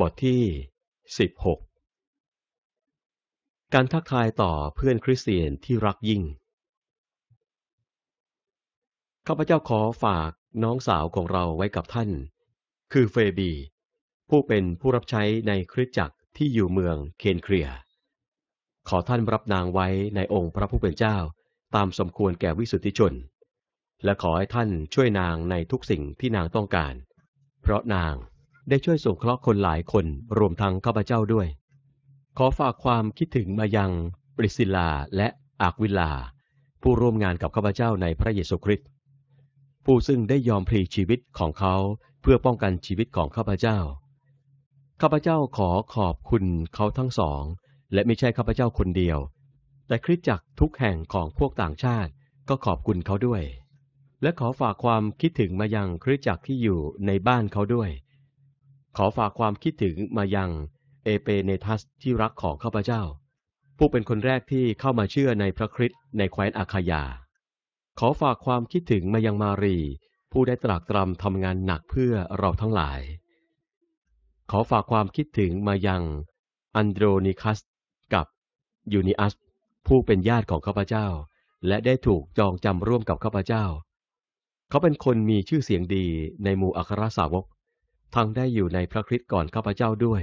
บทที่ 16 การทักทายต่อเพื่อนคริสเตียนที่รักยิ่ง ข้าพเจ้าขอฝากน้องสาวของเราไว้กับท่าน คือเฟบี ผู้เป็นผู้รับใช้ในคริสตจักรที่อยู่เมืองเคนเครีย ขอท่านรับนางไว้ในองค์พระผู้เป็นเจ้า ตามสมควรแก่วิสุทธิชน และขอให้ท่านช่วยนางในทุกสิ่งที่นางต้องการ เพราะนางได้ช่วยสงเคราะห์คนหลายคน รวมทั้งข้าพเจ้าด้วย ขอฝากความคิดถึงมายังปริศิลาและอากวิลา ผู้ร่วมงานกับข้าพเจ้าในพระเยซูคริสต์ผู้ซึ่งได้ยอมพลีชีวิตของเขาเพื่อป้องกันชีวิตของข้าพเจ้าข้าพเจ้าขอขอบคุณเขาทั้งสอง และไม่ใช่ข้าพเจ้าคนเดียวแต่คริสจักรทุกแห่งของพวกต่างชาติก็ขอบคุณเขาด้วย และขอฝากความคิดถึงมายังคริสจักรที่อยู่ในบ้านเขาด้วยขอฝากความคิดถึงมายังเอเปเนทัสที่รักของข้าพเจ้า ผู้เป็นคนแรกที่เข้ามาเชื่อในพระคริสต์ในแคว้นอาคายาขอฝากความคิดถึงมายังมารีผู้ได้ตรากตรำทำงานหนักเพื่อเราทั้งหลาย ขอฝากความคิดถึงมายังอันโดรนิคัสกับยูนิอัส ผู้เป็นญาติของข้าพเจ้า และได้ถูกจองจำร่วมกับข้าพเจ้า เขาเป็นคนมีชื่อเสียงดีในหมู่อัครสาวกทั้งได้อยู่ในพระคริสต์ก่อนข้าพเจ้าด้วย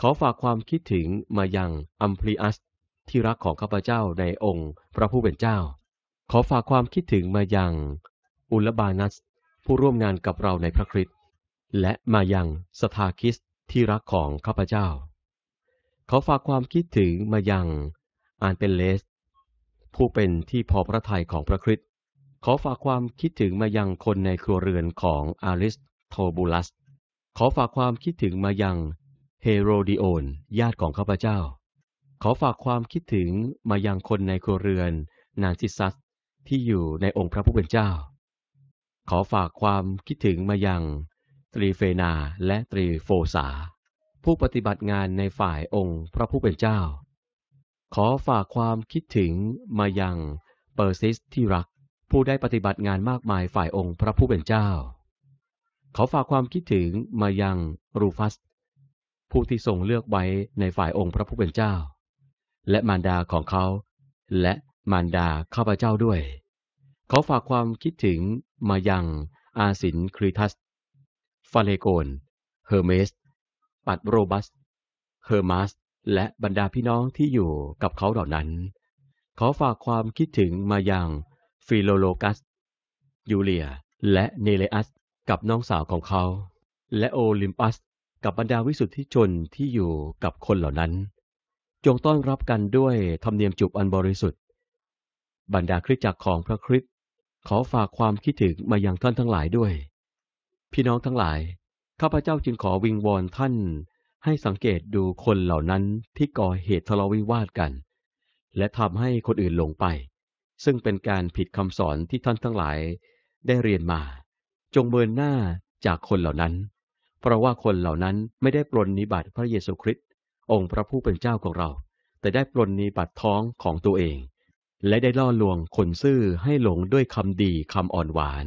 ขอฝากความคิดถึงมายังอัมพลีอัส ที่รักของข้าพเจ้าในองค์พระผู้เป็นเจ้า ขอฝากความคิดถึงมายังอุลบานัส ผู้ร่วมงานกับเราในพระคริสต์ และมายังสตาคิสที่รักของข้าพเจ้า ขอฝากความคิดถึงมายังอานเปเลส ผู้เป็นที่พอพระทัยของพระคริสต์ ขอฝากความคิดถึงมายังคนในครัวเรือนของอาริสโทบูลัส ขอฝากความคิดถึงมายัง เฮโรดิโอนญาติของข้าพเจ้า ขอฝากความคิดถึงมายังคนในครัวเรือน นางซิซัสที่อยู่ในองค์พระผู้เป็นเจ้า ขอฝากความคิดถึงมายังตรีเฟนาและตรีโฟสาผู้ปฏิบัติงานในฝ่ายองค์พระผู้เป็นเจ้า ขอฝากความคิดถึงมายังเปอร์ซิสที่รักผู้ได้ปฏิบัติงานมากมายฝ่ายองค์พระผู้เป็นเจ้าขอฝากความคิดถึงมายังรูฟัส ผู้ที่ทรงเลือกไว้ในฝ่ายองค์พระผู้เป็นเจ้า และมารดาของเขา และมารดาข้าพเจ้าด้วยขอฝากความคิดถึงมายังอาสินคริทัส ฟาเลโกนเฮอร์เมส ปัดโรบัส เฮอร์มาสและบรรดาพี่น้องที่อยู่กับเขาเหล่านั้นขอฝากความคิดถึงมายังฟิโลโลกัส ยูเลีย และเนเลอัสกับน้องสาวของเขา และโอลิมปัส กับบรรดาวิสุทธิชนที่อยู่กับคนเหล่านั้น จงต้อนรับกันด้วยธรรมเนียมจุบอันบริสุทธิ์ บรรดาคริสตจักรของพระคริสต์ขอฝากความคิดถึงมายังท่านทั้งหลายด้วย พี่น้องทั้งหลายข้าพเจ้าจึงขอวิงวอนท่าน ให้สังเกตดูคนเหล่านั้นที่ก่อเหตุทะเลาะวิวาทกัน และทำให้คนอื่นหลงไป ซึ่งเป็นการผิดคำสอนที่ท่านทั้งหลาย ได้เรียนมาจงเบือนหน้าจากคนเหล่านั้น เพราะว่าคนเหล่านั้นไม่ได้ปลนนิบัติพระเยซูคริสต์องค์พระผู้เป็นเจ้าของเรา แต่ได้ปลนนิบัติท้องของตัวเอง และได้ล่อลวงคนซื่อให้หลงด้วยคำดีคำอ่อนหวาน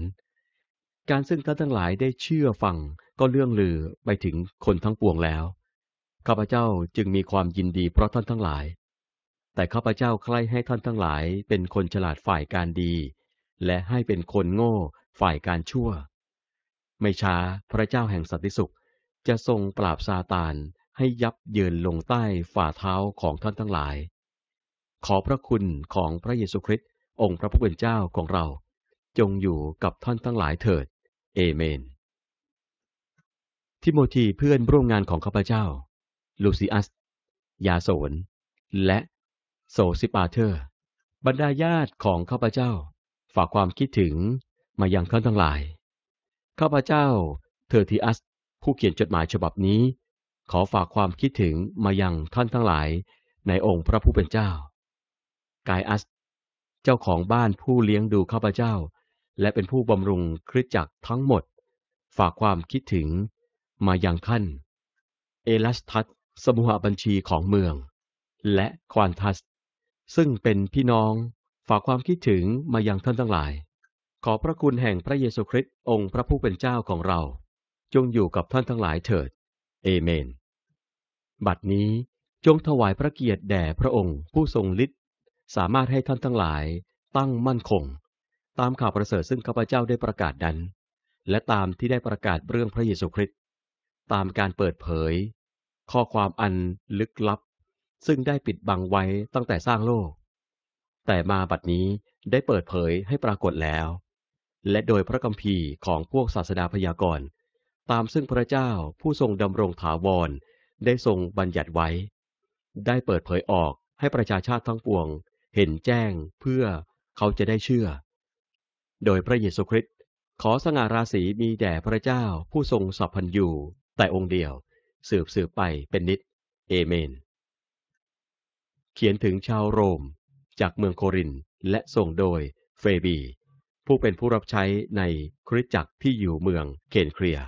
การซึ่งท่านทั้งหลายได้เชื่อฟังก็เรื่องลือไปถึงคนทั้งปวงแล้ว ข้าพเจ้าจึงมีความยินดีเพราะท่านทั้งหลาย แต่ข้าพเจ้าใคร่ให้ท่านทั้งหลาย เป็นคนฉลาดฝ่ายการดี และให้เป็นคนโง่ฝ่ายการชั่ว ไม่ช้าพระเจ้าแห่งสันติสุขจะทรงปราบซาตานให้ยับเยินลงใต้ฝ่าเท้าของท่านทั้งหลาย ขอพระคุณของพระเยซูคริสต์องค์พระผู้เป็นเจ้าของเรา จงอยู่กับท่านทั้งหลายเถิดเอเมน ทิโมธีเพื่อนร่วมงานของข้าพเจ้า ลูซิอัส ยาโสนและ โซซิปาเธอร์บรรดาญาติของข้าพเจ้าฝากความคิดถึงมาอย่างท่านทั้งหลายข้าพเจ้า เทอร์ทีอัส ผู้เขียนจดหมายฉบับนี้ ขอฝากความคิดถึงมายังท่านทั้งหลาย ในองค์พระผู้เป็นเจ้า กายอัส เจ้าของบ้านผู้เลี้ยงดูข้าพเจ้า และเป็นผู้บำรุงคริสจักรทั้งหมด ฝากความคิดถึงมายังท่าน เอลัสทัตสมุหบัญชีของเมือง และควานทัส ซึ่งเป็นพี่น้อง ฝากความคิดถึงมายังท่านทั้งหลายขอพระคุณแห่งพระเยซูคริสต์องค์พระผู้เป็นเจ้าของเรา จงอยู่กับท่านทั้งหลายเถิด เอเมน บัดนี้จงถวายพระเกียรติแด่พระองค์ผู้ทรงฤทธิ์สามารถให้ท่านทั้งหลายตั้งมั่นคง ตามข่าวประเสริฐซึ่งข้าพเจ้าได้ประกาศดันและตามที่ได้ประกาศเรื่องพระเยซูคริสต์ตามการเปิดเผย ข้อความอันลึกลับ ซึ่งได้ปิดบังไว้ตั้งแต่สร้างโลก แต่มาบัดนี้ได้เปิดเผยให้ปรากฏแล้วและโดยพระคัมภีร์ของพวกศาสดาพยากรณ์ตามซึ่งพระเจ้าผู้ทรงดำรงถาวรได้ทรงบัญญัติไว้ ได้เปิดเผยออกให้ประชาชาติทั้งปวงเห็นแจ้งเพื่อเขาจะได้เชื่อ โดยพระเยซูคริสต์ขอสง่าราศีมีแด่พระเจ้าผู้ทรงสับพันอยู่แต่องค์เดียว สืบสืบไปเป็นนิดเอเมน เขียนถึงชาวโรม จากเมืองโครินและส่งโดยเฟบีผู้เป็นผู้รับใช้ในคริสตจักรที่อยู่เมืองเคนเครีย